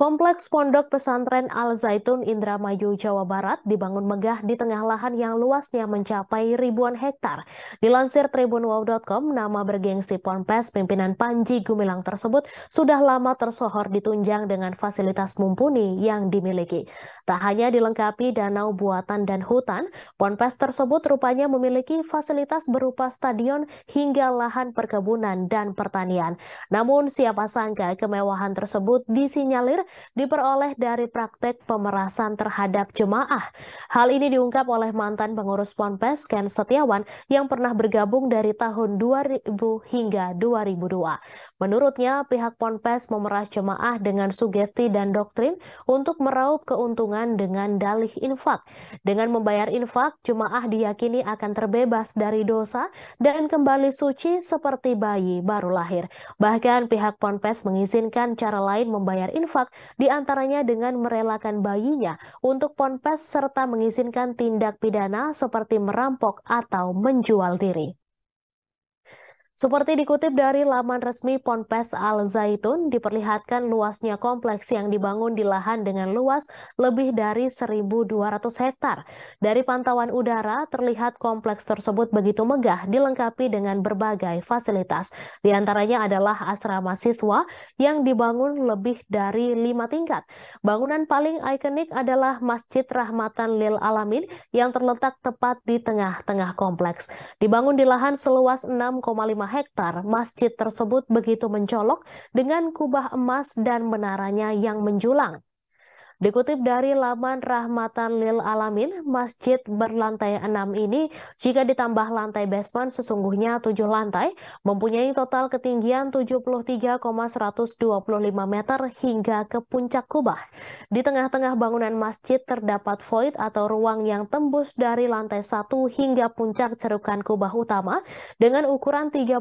Kompleks Pondok Pesantren Al Zaitun Indramayu, Jawa Barat dibangun megah di tengah lahan yang luasnya mencapai ribuan hektar. Dilansir tribunwow.com, nama bergengsi Ponpes pimpinan Panji Gumilang tersebut sudah lama tersohor ditunjang dengan fasilitas mumpuni yang dimiliki. Tak hanya dilengkapi danau buatan dan hutan, Ponpes tersebut rupanya memiliki fasilitas berupa stadion hingga lahan perkebunan dan pertanian. Namun siapa sangka kemewahan tersebut disinyalir diperoleh dari praktek pemerasan terhadap jemaah. Hal ini diungkap oleh mantan pengurus Ponpes Ken Setiawan yang pernah bergabung dari tahun 2000 hingga 2002. Menurutnya, pihak Ponpes memeras jemaah dengan sugesti dan doktrin untuk meraup keuntungan dengan dalih infak. Dengan membayar infak, jemaah diyakini akan terbebas dari dosa dan kembali suci seperti bayi baru lahir. Bahkan pihak Ponpes mengizinkan cara lain membayar infak diantaranya dengan merelakan bayinya untuk ponpes serta mengizinkan tindak pidana seperti merampok atau menjual diri. Seperti dikutip dari laman resmi Ponpes Al Zaitun, diperlihatkan luasnya kompleks yang dibangun di lahan dengan luas lebih dari 1.200 hektar. Dari pantauan udara, terlihat kompleks tersebut begitu megah, dilengkapi dengan berbagai fasilitas. Di antaranya adalah asrama siswa yang dibangun lebih dari lima tingkat. Bangunan paling ikonik adalah Masjid Rahmatan Lil Alamin yang terletak tepat di tengah-tengah kompleks. Dibangun di lahan seluas 6,5 hektar, masjid tersebut begitu mencolok dengan kubah emas dan menaranya yang menjulang. Dikutip dari laman Rahmatan Lil Alamin, masjid berlantai 6 ini jika ditambah lantai basement sesungguhnya 7 lantai, mempunyai total ketinggian 73,125 meter hingga ke puncak kubah. Di tengah-tengah bangunan masjid terdapat void atau ruang yang tembus dari lantai 1 hingga puncak cerukan kubah utama dengan ukuran 36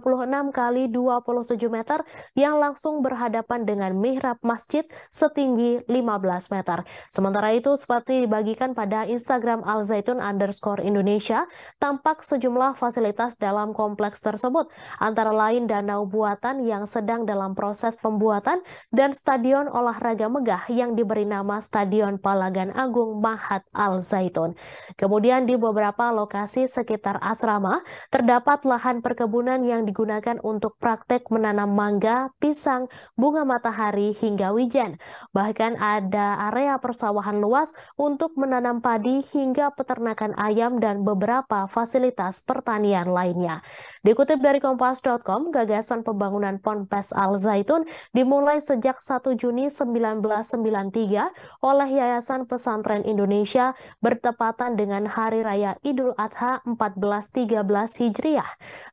kali 27 meter yang langsung berhadapan dengan mihrab masjid setinggi 15 meter. Qatar. Sementara itu, seperti dibagikan pada Instagram Al Zaitun underscore Indonesia, tampak sejumlah fasilitas dalam kompleks tersebut, antara lain danau buatan yang sedang dalam proses pembuatan dan stadion olahraga megah yang diberi nama Stadion Palagan Agung Mahat Al Zaitun. Kemudian di beberapa lokasi sekitar asrama, terdapat lahan perkebunan yang digunakan untuk praktek menanam mangga, pisang, bunga matahari, hingga wijen. Bahkan ada area area persawahan luas untuk menanam padi hingga peternakan ayam dan beberapa fasilitas pertanian lainnya. Dikutip dari kompas.com, gagasan pembangunan Ponpes Al Zaitun dimulai sejak 1 Juni 1993 oleh Yayasan Pesantren Indonesia bertepatan dengan Hari Raya Idul Adha 1413 Hijriah.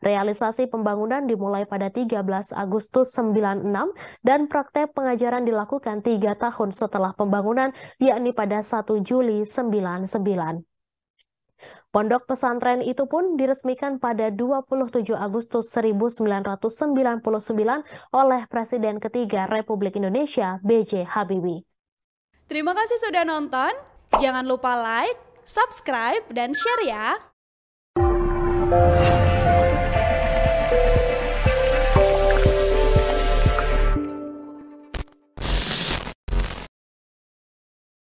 Realisasi pembangunan dimulai pada 13 Agustus 96 dan praktek pengajaran dilakukan tiga tahun setelah pembangunan pembangunan yakni pada 1 Juli 99. Pondok pesantren itu pun diresmikan pada 27 Agustus 1999 oleh Presiden ketiga Republik Indonesia B.J. Habibie. Terima kasih sudah nonton. Jangan lupa like, subscribe, dan share ya.